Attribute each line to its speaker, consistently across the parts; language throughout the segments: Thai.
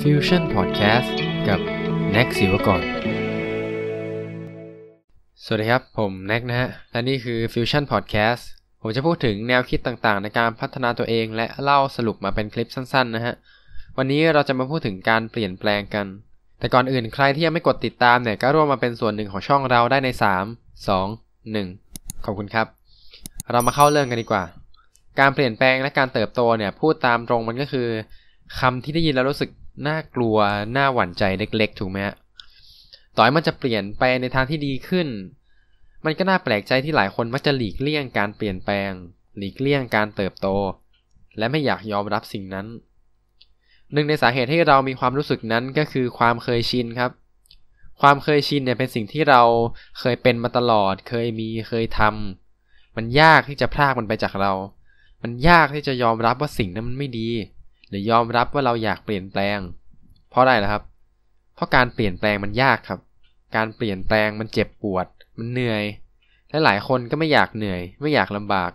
Speaker 1: Fusion Podcast กับแน็กศิวกรสวัสดีครับผมแน็กนะฮะ และนี่คือ Fusion Podcast ผมจะพูดถึงแนวคิดต่างๆ ในการพัฒนาตัวเอง และเล่าสรุปมาเป็นคลิปสั้นๆนะฮะ วันนี้เราจะมาพูดถึงการเปลี่ยนแปลงกัน แต่ก่อนอื่นใครที่ยังไม่กดติดตามเนี่ย ก็ร่วมมาเป็นส่วนหนึ่งของช่องเราได้ใน 3 2 1 ขอบคุณครับ เรามาเข้าเรื่องกันดีกว่า การเปลี่ยนแปลงและการเติบโตเนี่ยพูดตามตรงมันก็คือคำที่ได้ยินแล้วรู้สึกน่ากลัวน่าหวั่นใจเล็กๆ ถูกไหมฮะต่อให้มันจะเปลี่ยนไปในทางที่ดีขึ้น มันก็น่าแปลกใจที่หลายคนมักจะหลีกเลี่ยงการเปลี่ยนแปลง หลีกเลี่ยงการเติบโต และไม่อยากยอมรับสิ่งนั้น หนึ่งในสาเหตุให้เรามีความรู้สึกนั้นก็คือความเคยชินครับ ความเคยชินเนี่ยเป็นสิ่งที่เราเคยเป็นมาตลอดเคยมีเคยทำ มันยากที่จะพรากมันไปจากเรา มันยากที่จะยอมรับว่าสิ่งนั้นมันไม่ดีหรือยอมรับว่าเราอยากเปลี่ยนแปลง เพราะอะไรล่ะครับ เพราะการเปลี่ยนแปลงมันยากครับ การเปลี่ยนแปลงมันเจ็บปวด มันเหนื่อย และหลายคนก็ไม่อยากเหนื่อย ไม่อยากลำบาก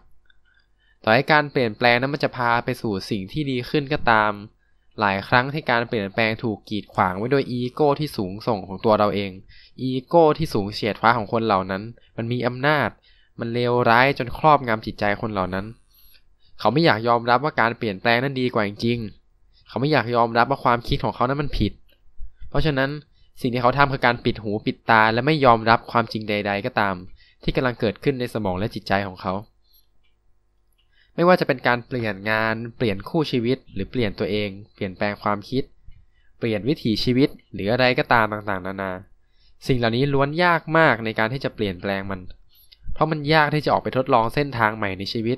Speaker 1: ต่อให้การเปลี่ยนแปลงนั้นมันจะพาไปสู่สิ่งที่ดีขึ้นก็ตาม หลายครั้งที่การเปลี่ยนแปลงถูกกีดขวางไว้ด้วยอีโก้ที่สูงส่งของตัวเราเองอีโก้ที่สูงเฉียดฟ้าของคนเหล่านั้นมันมีอำนาจ มันเลวร้ายจนครอบงำจิตใจคนเหล่านั้นเขาไม่อยากยอมรับว่าการเปลี่ยนแปลงนั้นดีกว่าจริง เขาไม่อยากยอมรับว่าความคิดของเขานั้นมันผิด เพราะฉะนั้นสิ่งที่เขาทำคือการปิดหูปิดตาและไม่ยอมรับความจริงใดๆ ก็ตาม ที่กำลังเกิดขึ้นในสมองและจิตใจของเขา ไม่ว่าจะเป็นการเปลี่ยนงานเปลี่ยนคู่ชีวิต หรือเปลี่ยนตัวเองเปลี่ยนแปลงความคิด เปลี่ยนวิถีชีวิตหรืออะไรก็ตามต่างๆนานา สิ่งเหล่านี้ล้วนยากมากในการที่จะเปลี่ยนแปลงมัน เพราะมันยากที่จะออกไปทดลองเส้นทางใหม่ในชีวิต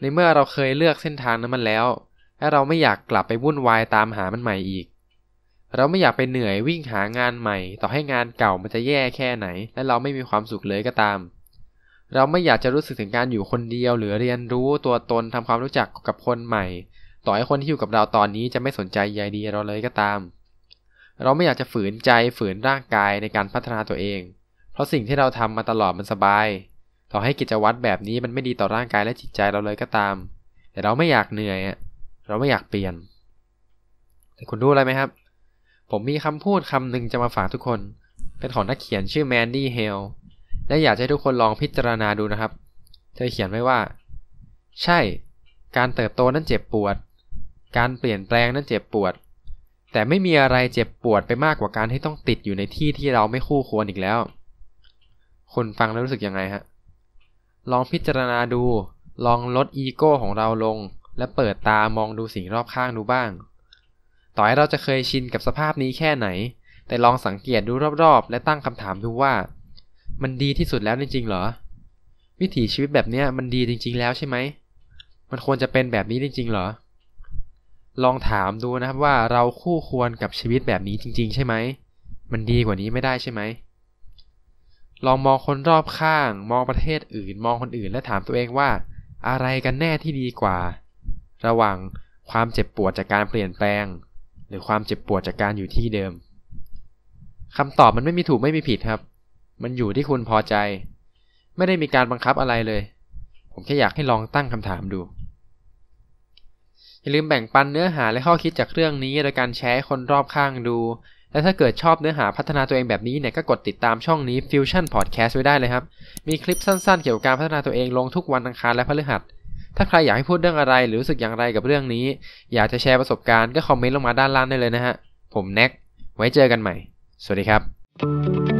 Speaker 1: ในเมื่อเราเคยเลือกเส้นทางนั้นมันแล้ว และเราไม่อยากกลับไปวุ่นวายตามหามันใหม่อีก เราไม่อยากไปเหนื่อยวิ่งหางานใหม่ต่อให้งานเก่ามันจะแย่แค่ไหนและเราไม่มีความสุขเลยก็ตาม เราไม่อยากจะรู้สึกถึงการอยู่คนเดียวหรือเรียนรู้ตัวตนทำความรู้จักกับคนใหม่ ต่อให้คนที่อยู่กับเราตอนนี้จะไม่สนใจใยดีเราเลยก็ตาม เราไม่อยากจะฝืนใจฝืนร่างกายในการพัฒนาตัวเอง เพราะสิ่งที่เราทำมาตลอดมันสบายต่อให้กิจวัตรแบบนี้มันไม่ดีต่อร่างกายและจิตใจเราเลยก็ตาม แต่เราไม่อยากเหนื่อย เราไม่อยากเปลี่ยนแต่คุณรู้อะไรไหมครับ ผมมีคำพูดคำหนึ่งจะมาฝากทุกคน เป็นของนักเขียนชื่อแมนดี้เฮลและอยากให้ทุกคนลองพิจารณาดูนะครับเธอเขียนไว้ว่า ใช่ การเติบโตนั้นเจ็บปวด การเปลี่ยนแปลงนั้นเจ็บปวด แต่ไม่มีอะไรเจ็บปวดไปมากกว่าการที่ต้องติดอยู่ในที่ที่เราไม่คู่ควรอีกแล้วคุณฟังแล้วรู้สึกยังไงฮะลองพิจารณาดู ลองลดอีโก้ของเราลง และเปิดตามองดูสิ่งรอบข้างดูบ้าง ต่อให้เราจะเคยชินกับสภาพนี้แค่ไหน แต่ลองสังเกตดูรอบๆ และตั้งคำถามดูว่า มันดีที่สุดแล้วจริง ๆ เหรอ วิถีชีวิตแบบนี้มันดีจริง ๆ แล้วใช่ไหม มันควรจะเป็นแบบนี้จริง ๆ เหรอ ลองถามดูนะครับว่าเราคู่ควรกับชีวิตแบบนี้จริง ๆ ใช่ไหมมันดีกว่านี้ไม่ได้ใช่ไหมลองมองคนรอบข้าง มองประเทศอื่น มองคนอื่น และถามตัวเองว่า อะไรกันแน่ที่ดีกว่า ระหว่างความเจ็บปวดจากการเปลี่ยนแปลง หรือความเจ็บปวดจากการอยู่ที่เดิมคำตอบมันไม่มีถูกไม่มีผิดครับ มันอยู่ที่คุณพอใจ ไม่ได้มีการบังคับอะไรเลย ผมแค่อยากให้ลองตั้งคำถามดู อย่าลืมแบ่งปันเนื้อหาและข้อคิดจากเรื่องนี้โดยการแชร์คนรอบข้างดูและถ้าเกิดชอบเนื้อหาพัฒนาตัวเองแบบนี้เนี่ยก็กดติดตามช่องนี้ Fusion Podcast ไว้ได้เลยครับ มีคลิปสั้นๆ เกี่ยวกับการพัฒนาตัวเองลงทุกวันอังคารและพฤหัส ถ้าใครอยากให้พูดเรื่องอะไรหรือรู้สึกอย่างไรกับเรื่องนี้ อยากจะแชร์ประสบการณ์ก็คอมเมนต์ลงมาด้านล่างได้เลยนะฮะ ผมแน็ก ไว้เจอกันใหม่ สวัสดีครับ